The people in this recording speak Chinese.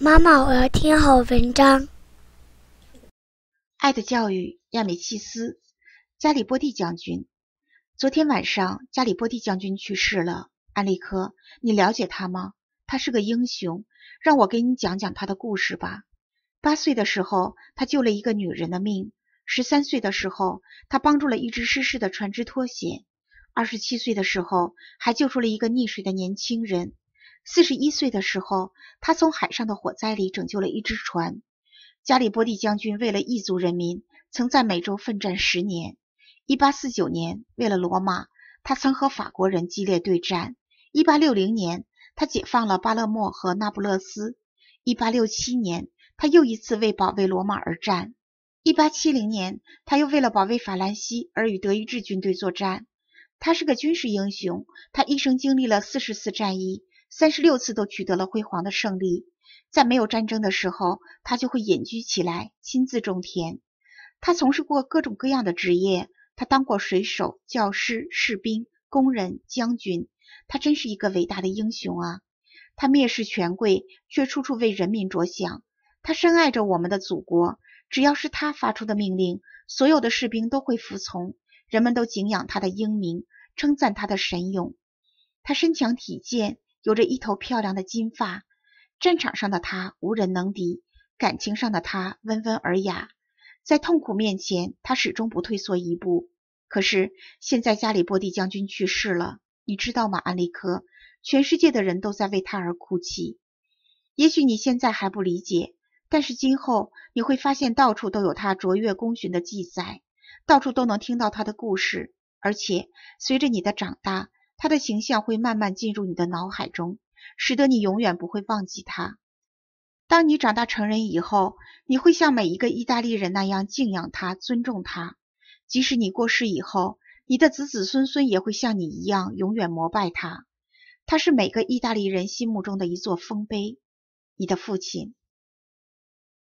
妈妈，我要听好文章。《爱的教育》亚美契斯，加里波第将军。昨天晚上，加里波第将军去世了。安利科，你了解他吗？他是个英雄。让我给你讲讲他的故事吧。八岁的时候，他救了一个女人的命；十三岁的时候，他帮助了一只失事的船只脱险；二十七岁的时候，还救出了一个溺水的年轻人。四十一岁的时候，他从海上的火灾里拯救了一只船。加里波第将军为了异族人民，曾在美洲奋战十年。一八四九年，为了罗马，他曾和法国人激烈对战。一八六零年，他解放了巴勒莫和那不勒斯。一八六七年，他又一次为保卫罗马而战。一八七零年，他又为了保卫法兰西而与德意志军队作战。他是个军事英雄，他一生经历了四十次战役。三十六次都取得了辉煌的胜利。在没有战争的时候，他就会隐居起来，亲自种田。他从事过各种各样的职业，他当过水手、教师、士兵、工人、将军。他真是一个伟大的英雄啊！他蔑视权贵，却处处为人民着想。他深爱着我们的祖国。只要是他发出的命令，所有的士兵都会服从。人们都敬仰他的英明，称赞他的神勇。他身强体健。有着一头漂亮的金发，战场上的他无人能敌，感情上的他温文尔雅，在痛苦面前他始终不退缩一步。可是现在加里波第将军去世了，你知道吗，安利科？全世界的人都在为他而哭泣。也许你现在还不理解，但是今后你会发现到处都有他卓越功勋的记载，到处都能听到他的故事，而且随着你的长大。他的形象会慢慢进入你的脑海中，使得你永远不会忘记他。当你长大成人以后，你会像每一个意大利人那样敬仰他、尊重他。即使你过世以后，你的子子孙孙也会像你一样永远膜拜他。他是每个意大利人心目中的一座丰碑。你的父亲。